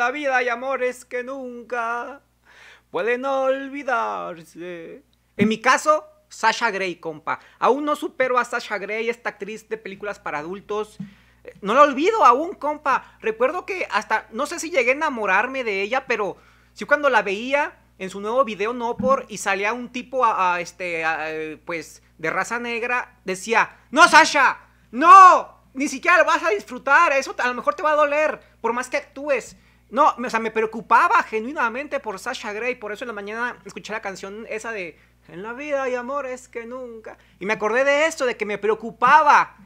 la vida y amores que nunca pueden olvidarse. En mi caso, Sasha Gray, compa. Aún no supero a Sasha Gray, esta actriz de películas para adultos. Eh, no la olvido aún, compa. Recuerdo que hasta, no sé si llegué a enamorarme de ella, pero sí cuando la veía en su nuevo video no por y salía un tipo a, este, eh, pues, de raza negra, decía, no, Sasha, no, ni siquiera lo vas a disfrutar, eso a lo mejor te va a doler, por más que actúes. No, o sea, me preocupaba genuinamente por Sasha Gray, por eso en la mañana escuché la canción esa de En la vida hay amores que nunca. Y me acordé de esto, de que me preocupaba.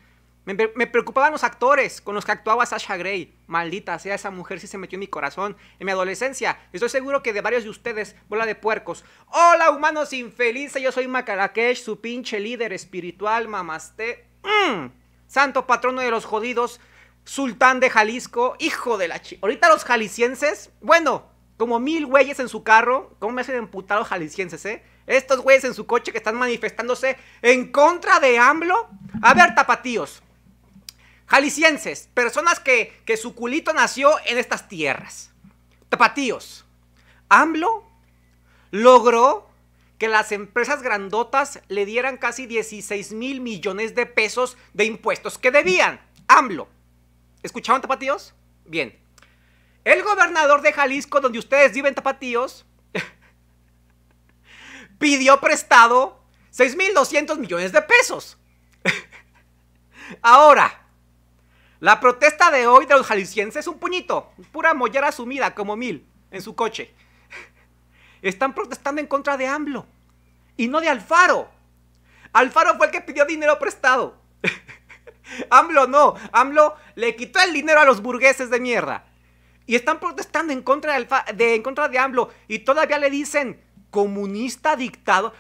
Me, preocupaban los actores con los que actuaba Sasha Gray. Maldita sea, esa mujer sí se metió en mi corazón. En mi adolescencia, estoy seguro que de varios de ustedes, bola de puercos. Hola, humanos infelices, yo soy Macarakesh, su pinche líder espiritual, mamaste. Mm, santo patrono de los jodidos. Sultán de Jalisco, hijo de la chica Ahorita los jaliscienses, bueno, como mil güeyes en su carro. ¿Cómo me hacen emputar los jaliscienses, eh? Estos güeyes en su coche que están manifestándose en contra de AMLO. A ver, tapatíos. Jaliscienses, personas que, que su culito nació en estas tierras. Tapatíos. AMLO logró que las empresas grandotas le dieran casi 16 mil millones de pesos de impuestos que debían. AMLO. ¿Escuchaban tapatíos? Bien. El gobernador de Jalisco, donde ustedes viven tapatíos, pidió prestado 6.200 millones de pesos. Ahora, la protesta de hoy de los jaliscienses es un puñito, pura mollera sumida como mil en su coche. Están protestando en contra de AMLO y no de Alfaro. Alfaro fue el que pidió dinero prestado. AMLO no. AMLO le quitó el dinero a los burgueses de mierda. Y están protestando en contra de, AMLO. Y todavía le dicen comunista dictado.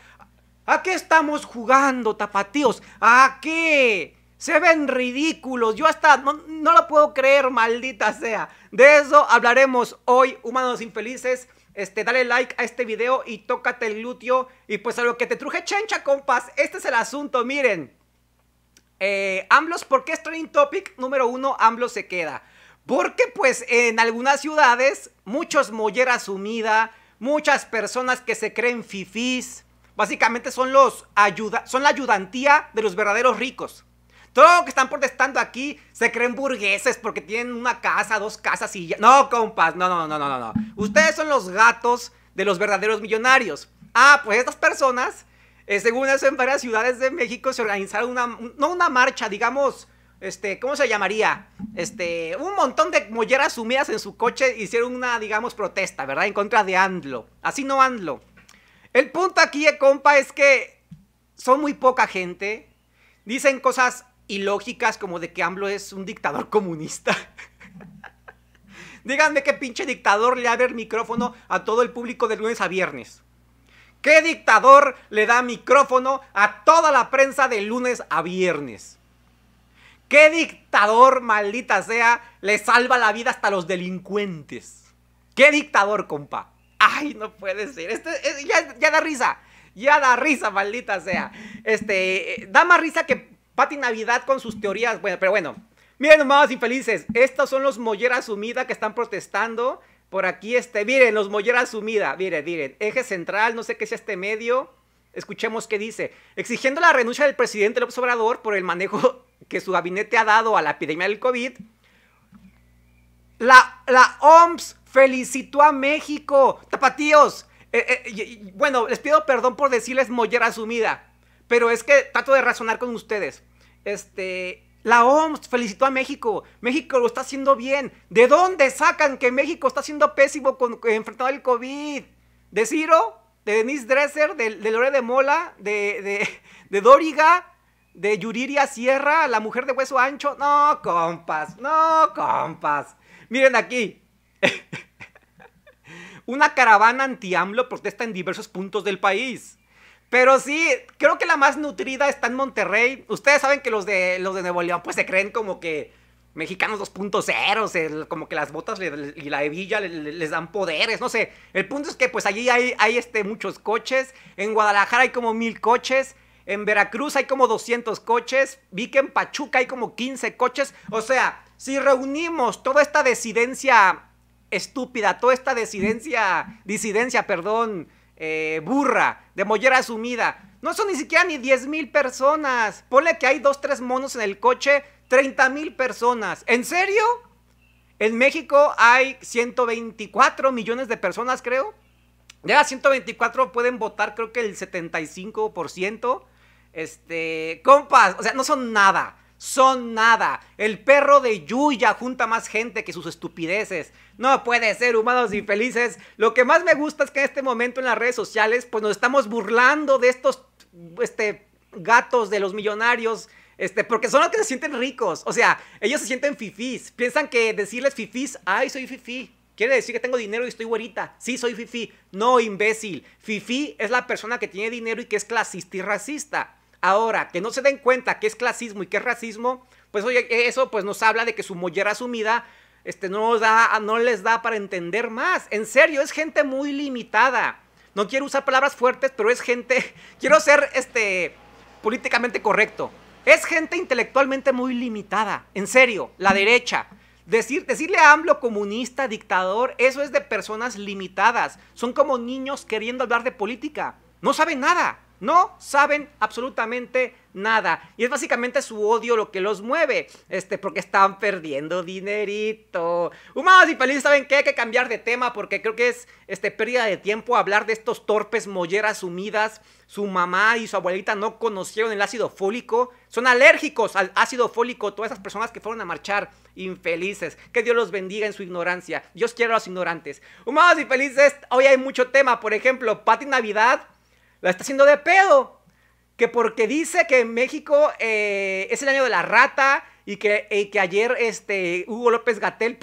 ¿A qué estamos jugando, tapatíos? ¿A qué? Se ven ridículos. Yo hasta no, lo puedo creer, maldita sea. De eso hablaremos hoy, humanos infelices. Este, dale like a este video y tócate el glúteo. Y pues a lo que te truje chencha, compas. Este es el asunto, miren. Eh, ¿por qué es trending topic? Número uno, Amblos se queda. Porque pues en algunas ciudades, muchos mollera sumida, muchas personas que se creen fifís, básicamente son, los ayuda son la ayudantía de los verdaderos ricos. Todo lo que están protestando aquí se creen burgueses porque tienen una casa, dos casas y ya. No, compas, no, no, no, no, no. Ustedes son los gatos de los verdaderos millonarios. Ah, pues estas personas eh, según eso, en varias ciudades de México se organizaron una, no una marcha, digamos, este, ¿cómo se llamaría? Este, un montón de molleras sumidas en su coche hicieron una, digamos, protesta, ¿verdad? En contra de Andlo. Así no Andlo. El punto aquí, eh, compa, es que son muy poca gente. Dicen cosas ilógicas como de que AMLO es un dictador comunista. Díganme qué pinche dictador le abre el micrófono a todo el público de lunes a viernes. ¿Qué dictador le da micrófono a toda la prensa de lunes a viernes? ¿Qué dictador, maldita sea, le salva la vida hasta los delincuentes? ¿Qué dictador, compa? Ay, no puede ser. Este, eh, ya, da risa. Ya da risa, maldita sea. Este, eh, da más risa que Pati Navidad con sus teorías. pero bueno. Miren, nomás infelices. Estos son los Mollera Sumida que están protestando. Por aquí este, miren, los Mollera sumida, miren, miren, eje central, no sé qué es este medio. Escuchemos qué dice. Exigiendo la renuncia del presidente López Obrador por el manejo que su gabinete ha dado a la epidemia del COVID. La, la OMS felicitó a México. Tapatíos. Eh, eh, bueno, les pido perdón por decirles mollera sumida. Pero es que trato de razonar con ustedes. Este, la OMS felicitó a México. México lo está haciendo bien. ¿De dónde sacan que México está haciendo pésimo con, eh, enfrentado el COVID? ¿De Ciro? ¿De Denise Dresser? ¿De, Lore de Mola? ¿De, de, de Dóriga? ¿De Yuriria Sierra? ¿La mujer de hueso ancho? No, compas. No, compas. Miren aquí. Una caravana anti-AMLO protesta en diversos puntos del país. Pero sí, creo que la más nutrida está en Monterrey. Ustedes saben que los de, los de Nuevo León pues se creen como que mexicanos 2.0, como que las botas y la hebilla les dan poderes, no sé. El punto es que pues allí hay, hay este, muchos coches, en Guadalajara hay como mil coches, en Veracruz hay como 200 coches, vi que en Pachuca hay como 15 coches, o sea, si reunimos toda esta desidencia estúpida, toda esta desidencia, disidencia, perdón, eh, burra, de mollera asumida No son ni siquiera ni 10 mil personas. Ponle que hay dos tres monos en el coche, 30 mil personas. ¿En serio? En México hay 124 millones de personas, creo. ya 124 pueden votar, creo que el 75%. Este, compas, o sea, no son nada son nada. El perro de Yuya junta más gente que sus estupideces. No puede ser, humanos infelices. Lo que más me gusta es que en este momento en las redes sociales, pues nos estamos burlando de estos este, gatos de los millonarios. Este, porque son los que se sienten ricos. O sea, ellos se sienten fifís. Piensan que decirles fifís, ay, soy fifí. Quiere decir que tengo dinero y estoy güerita. Sí, soy fifí. No, imbécil. Fifí es la persona que tiene dinero y que es clasista y racista. Ahora, que no se den cuenta que es clasismo y que es racismo, pues oye, eso pues nos habla de que su mollera asumida este, no, da, les da para entender más. En serio, es gente muy limitada. No quiero usar palabras fuertes, pero es gente... Quiero ser este, políticamente correcto. Es gente intelectualmente muy limitada. En serio, la derecha. Decir, decirle a AMLO comunista, dictador, eso es de personas limitadas. Son como niños queriendo hablar de política. No saben nada. No saben absolutamente nada. Y es básicamente su odio lo que los mueve. Este, porque están perdiendo dinerito. Humanos y felices, ¿saben qué? Hay que cambiar de tema porque creo que es este, pérdida de tiempo hablar de estos torpes molleras sumidas. Su mamá y su abuelita no conocieron el ácido fólico. Son alérgicos al ácido fólico. Todas esas personas que fueron a marchar infelices. Que Dios los bendiga en su ignorancia. Dios quiere a los ignorantes. Humanos y felices, hoy hay mucho tema. Por ejemplo, Pati Navidad la está haciendo de pedo. Que porque dice que México eh, es el año de la rata y que, que ayer este, Hugo López Gatel.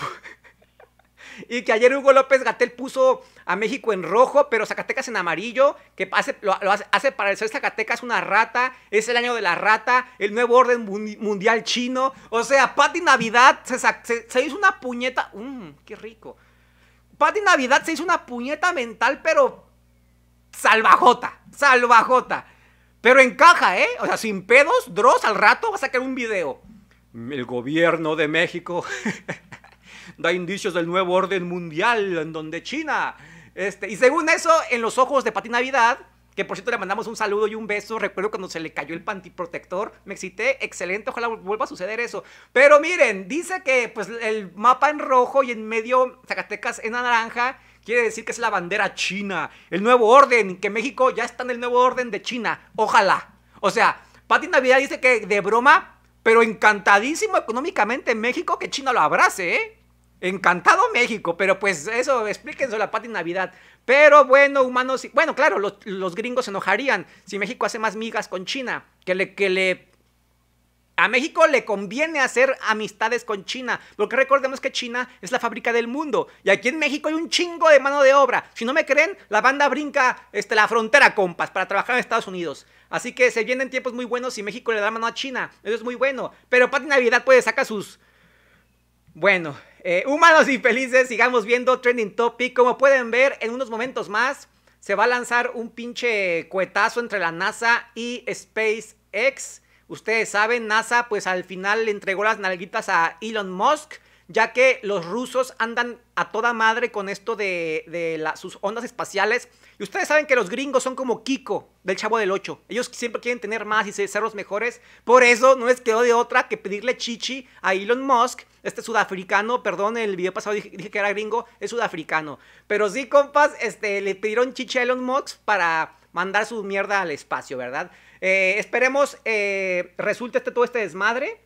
y que ayer Hugo López Gatel puso a México en rojo, pero Zacatecas en amarillo, que hace, lo, hace hace, para parecer Zacatecas una rata, es el año de la rata, el nuevo orden mundial chino. O sea, Pati Navidad se, hizo una puñeta. ¡Mmm, qué rico! Pati Navidad se hizo una puñeta mental, pero salvajota, salvajota. Pero encaja, ¿eh? O sea, sin pedos, Dross al rato va a sacar un video. El gobierno de México da indicios del nuevo orden mundial en donde China. Este, y según eso, en los ojos de Pati Navidad, que por cierto le mandamos un saludo y un beso. Recuerdo cuando se le cayó el pantiprotector. Me excité, excelente, ojalá vuelva a suceder eso. Pero miren, dice que pues el mapa en rojo y en medio Zacatecas en naranja Quiere decir que es la bandera china, el nuevo orden, que México ya está en el nuevo orden de China. Ojalá. O sea, Pati Navidad dice que de broma, pero encantadísimo económicamente en México que China lo abrace, ¿eh? Encantado México, pero pues eso, explíquense la Pati Navidad. Pero bueno, humanos, bueno, claro, los, gringos se enojarían si México hace más migas con China, que le, que le a México le conviene hacer amistades con China, porque recordemos que China es la fábrica del mundo y aquí en México hay un chingo de mano de obra. Si no me creen, la banda brinca este, la frontera, compas, para trabajar en Estados Unidos. Así que se vienen tiempos muy buenos y México le da mano a China. Eso es muy bueno. Pero Pati Navidad puede sacar sus... Bueno, eh, Humanos humanos felices, sigamos viendo Trending Topic. Como pueden ver, en unos momentos más se va a lanzar un pinche cuetazo entre la NASA y SpaceX. Ustedes saben, NASA pues al final le entregó las nalguitas a Elon Musk, ya que los rusos andan a toda madre con esto de, sus ondas espaciales. Y ustedes saben que los gringos son como Kiko del Chavo del 8. Ellos siempre quieren tener más y ser los mejores. Por eso no les quedó de otra que pedirle chichi a Elon Musk, este sudafricano, perdón, el video pasado dije, que era gringo, es sudafricano. Pero sí, compas, este, le pidieron chichi a Elon Musk para mandar su mierda al espacio, ¿verdad? Eh, esperemos eh, resulte este, todo este desmadre.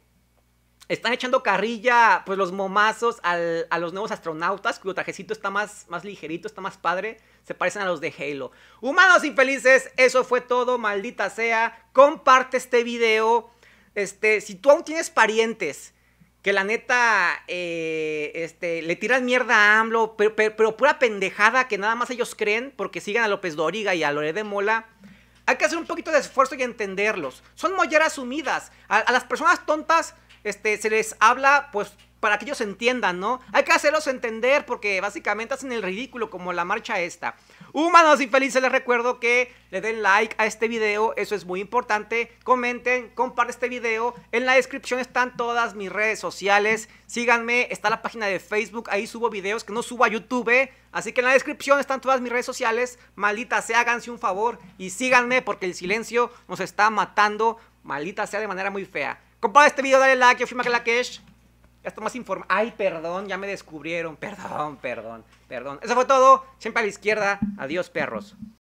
Están echando carrilla, pues los momazos a los nuevos astronautas, cuyo trajecito está más, más ligerito, está más padre. Se parecen a los de Halo. Humanos infelices, eso fue todo, maldita sea. Comparte este video. Este, si tú aún tienes parientes que la neta eh, este, le tiran mierda a AMLO, pero, pura pendejada que nada más ellos creen porque sigan a López Doriga y a Lore de Mola. Hay que hacer un poquito de esfuerzo y entenderlos. Son molleras sumidas. A, a las personas tontas este, se les habla, pues, para que ellos entiendan, ¿no? Hay que hacerlos entender porque básicamente hacen el ridículo como la marcha esta. Humanos y felices, les recuerdo que le den like a este video, eso es muy importante. Comenten, compartan este video. En la descripción están todas mis redes sociales. Síganme, está la página de Facebook, ahí subo videos que no subo a YouTube. ¿eh? Así que en la descripción están todas mis redes sociales. Maldita sea, háganse un favor y síganme porque el silencio nos está matando. Maldita sea de manera muy fea. Comparte este video, dale like, yo fui cash. Esto más informa. Ay, perdón, ya me descubrieron. Perdón, perdón, perdón. Eso fue todo. Siempre a la izquierda. Adiós, perros.